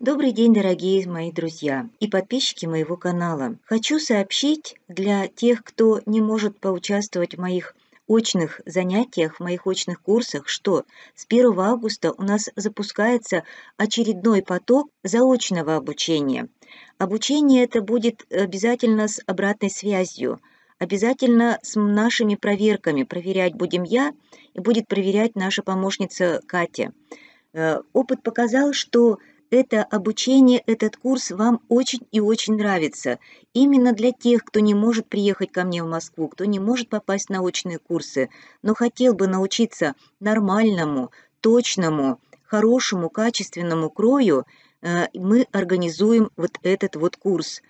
Добрый день, дорогие мои друзья и подписчики моего канала. Хочу сообщить для тех, кто не может поучаствовать в моих очных занятиях, в моих очных курсах, что с 1 августа у нас запускается очередной поток заочного обучения. Обучение это будет обязательно с обратной связью, обязательно с нашими проверками. Проверять будем я и будет проверять наша помощница Катя. Э, опыт показал, что это обучение, этот курс вам очень и очень нравится. Именно для тех, кто не может приехать ко мне в Москву, кто не может попасть на очные курсы, но хотел бы научиться нормальному, точному, хорошему, качественному крою, э, мы организуем вот этот вот курс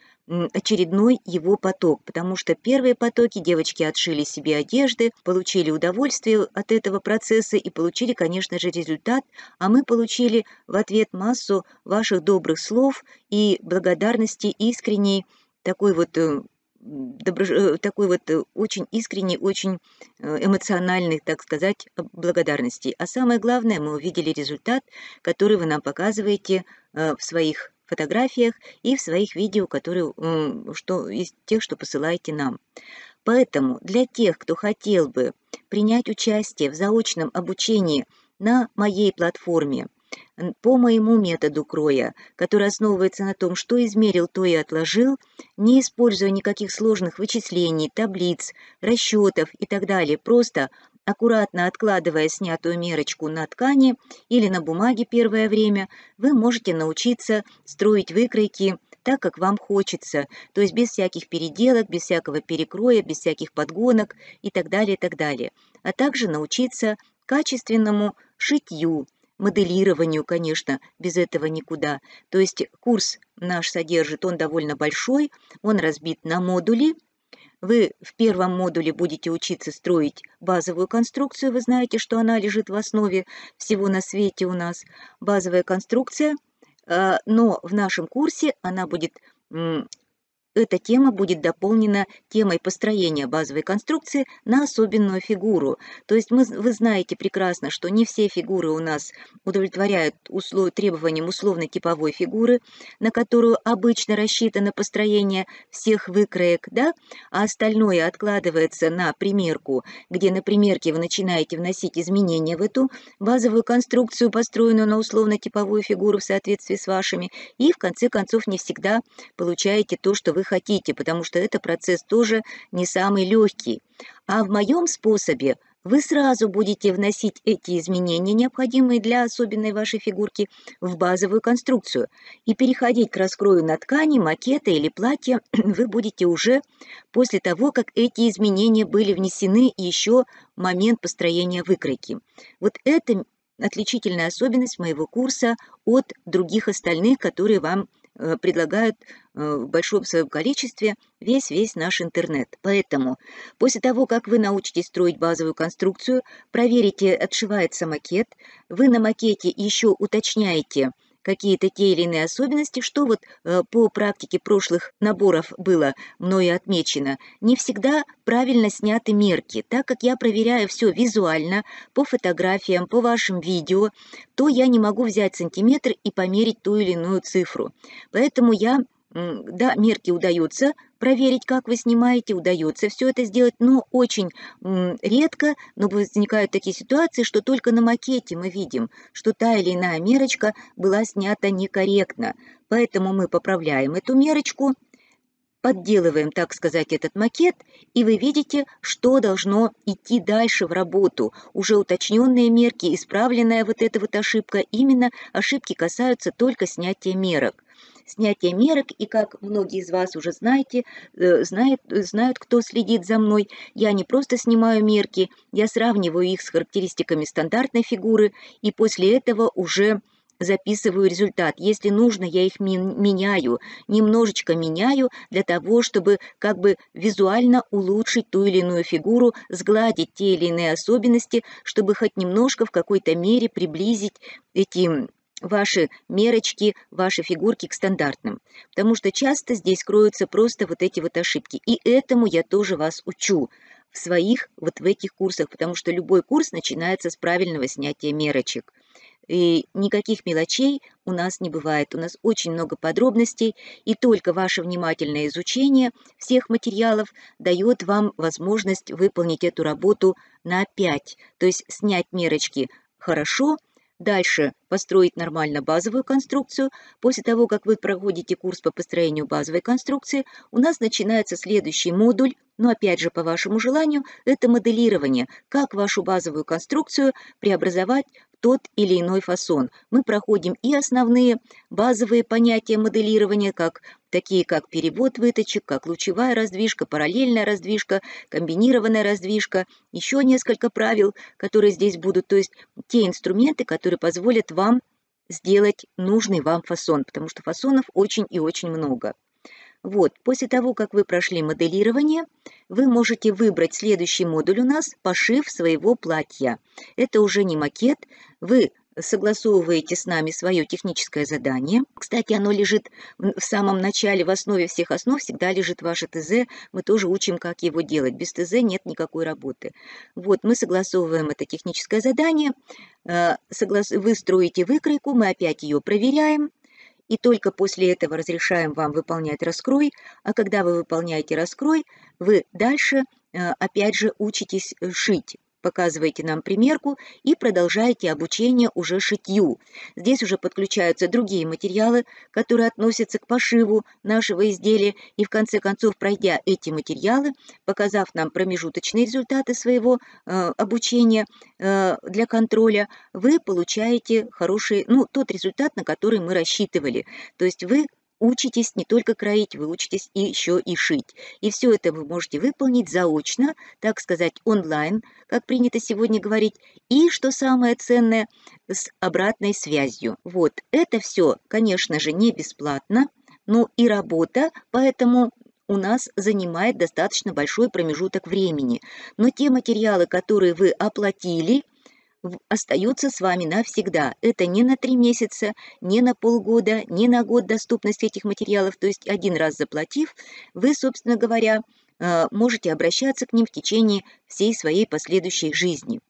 очередной его поток, потому что первые потоки девочки отшили себе одежды, получили удовольствие от этого процесса и получили, конечно же, результат, а мы получили в ответ массу ваших добрых слов и благодарности искренней, такой вот э, э, такой вот э, очень искренней, очень эмоциональной, так сказать, благодарности. А самое главное, мы увидели результат, который вы нам показываете в своих фотографиях и в своих видео, которые, что, из тех, что посылаете нам. Поэтому для тех, кто хотел бы принять участие в заочном обучении на моей платформе по моему методу кроя, который основывается на том, что измерил, то и отложил, не используя никаких сложных вычислений, таблиц, расчетов и так далее, просто Аккуратно откладывая снятую мерочку на ткани или на бумаге первое время, вы можете научиться строить выкройки так, как вам хочется, то есть без всяких переделок, без всякого перекроя, без всяких подгонок и так далее, и так далее. А также научиться качественному шитью, моделированию, конечно, без этого никуда. То есть курс наш содержит, он довольно большой, он разбит на модули – вы в первом модуле будете учиться строить базовую конструкцию. Вы знаете, что она лежит в основе всего на свете у нас. Базовая конструкция. А, но в нашем курсе она будет эта тема будет дополнена темой построения базовой конструкции на особенную фигуру. То есть мы, вы знаете прекрасно, что не все фигуры у нас удовлетворяют услов, требованиям условно-типовой фигуры, на которую обычно рассчитано построение всех выкроек, да? а остальное откладывается на примерку, где на примерке вы начинаете вносить изменения в эту базовую конструкцию, построенную на условно-типовую фигуру в соответствии с вашими, и в конце концов не всегда получаете то, что вы хотите, потому что это процесс тоже не самый легкий. А в моем способе вы сразу будете вносить эти изменения, необходимые для особенной вашей фигурки, в базовую конструкцию. И переходить к раскрою на ткани, макета или платье вы будете уже после того, как эти изменения были внесены еще в момент построения выкройки. Вот это отличительная особенность моего курса от других остальных, которые вам Э, предлагают э, в большом своем количестве весь-весь наш интернет. Поэтому после того, как вы научитесь строить базовую конструкцию, проверите, отшивается макет, вы на макете еще уточняете – какие-то те или иные особенности, что вот э, по практике прошлых наборов было мною отмечено. Не всегда правильно сняты мерки. Так как я проверяю все визуально, по фотографиям, по вашим видео, то я не могу взять сантиметр и померить ту или иную цифру. Поэтому я да, мерки удается проверить, как вы снимаете, удается все это сделать, но очень редко, но возникают такие ситуации, что только на макете мы видим, что та или иная мерочка была снята некорректно. Поэтому мы поправляем эту мерочку, подделываем, так сказать, этот макет, и вы видите, что должно идти дальше в работу. Уже уточненные мерки, исправленная вот эта вот ошибка, именно ошибки касаются только снятия мерок снятия мерок, и, как многие из вас уже знаете, э, знают знают, кто следит за мной, я не просто снимаю мерки, я сравниваю их с характеристиками стандартной фигуры, и после этого уже записываю результат. Если нужно, я их меняю, немножечко меняю для того, чтобы как бы визуально улучшить ту или иную фигуру, сгладить те или иные особенности, чтобы хоть немножко в какой-то мере приблизить эти ваши мерочки, ваши фигурки к стандартным. Потому что часто здесь кроются просто вот эти вот ошибки. И этому я тоже вас учу в своих вот в этих курсах, потому что любой курс начинается с правильного снятия мерочек. И никаких мелочей у нас не бывает. У нас очень много подробностей, и только ваше внимательное изучение всех материалов дает вам возможность выполнить эту работу на 5. То есть снять мерочки хорошо – Дальше построить нормально базовую конструкцию. После того, как вы проходите курс по построению базовой конструкции, у нас начинается следующий модуль, но опять же по вашему желанию, это моделирование, как вашу базовую конструкцию преобразовать тот или иной фасон. Мы проходим и основные базовые понятия моделирования, как такие как перевод выточек, как лучевая раздвижка, параллельная раздвижка, комбинированная раздвижка, еще несколько правил, которые здесь будут, то есть те инструменты, которые позволят вам сделать нужный вам фасон, потому что фасонов очень и очень много. Вот, после того, как вы прошли моделирование, вы можете выбрать следующий модуль у нас «Пошив своего платья». Это уже не макет, вы согласовываете с нами свое техническое задание. Кстати, оно лежит в самом начале, в основе всех основ всегда лежит ваше ТЗ. Мы тоже учим, как его делать. Без ТЗ нет никакой работы. Вот, мы согласовываем это техническое задание. Э, вы строите выкройку, мы опять ее проверяем и только после этого разрешаем вам выполнять раскрой, а когда вы выполняете раскрой, вы дальше э, опять же учитесь э, шить показываете нам примерку и продолжаете обучение уже шитью. Здесь уже подключаются другие материалы, которые относятся к пошиву нашего изделия, и в конце концов, пройдя эти материалы, показав нам промежуточные результаты своего э, обучения э, для контроля, вы получаете хороший, ну, тот результат, на который мы рассчитывали. То есть вы учитесь не только кроить, вы учитесь еще и шить. И все это вы можете выполнить заочно, так сказать, онлайн, как принято сегодня говорить, и, что самое ценное, с обратной связью. Вот, это все, конечно же, не бесплатно, но и работа, поэтому у нас занимает достаточно большой промежуток времени. Но те материалы, которые вы оплатили – остаются с вами навсегда. Это не на три месяца, не на полгода, не на год доступности этих материалов. То есть один раз заплатив, вы, собственно говоря, э, можете обращаться к ним в течение всей своей последующей жизни.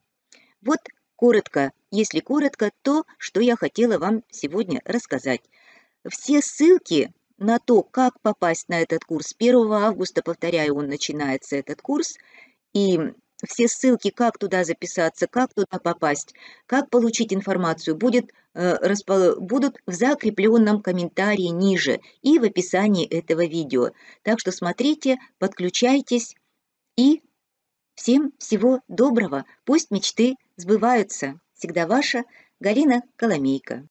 Вот коротко, если коротко, то, что я хотела вам сегодня рассказать. Все ссылки на то, как попасть на этот курс. 1 августа, повторяю, он начинается этот курс, и все ссылки, как туда записаться, как туда попасть, как получить информацию, будет, э, распол... будут в закрепленном комментарии ниже и в описании этого видео. Так что смотрите, подключайтесь и всем всего доброго. Пусть мечты сбываются. Всегда ваша Галина Коломейка.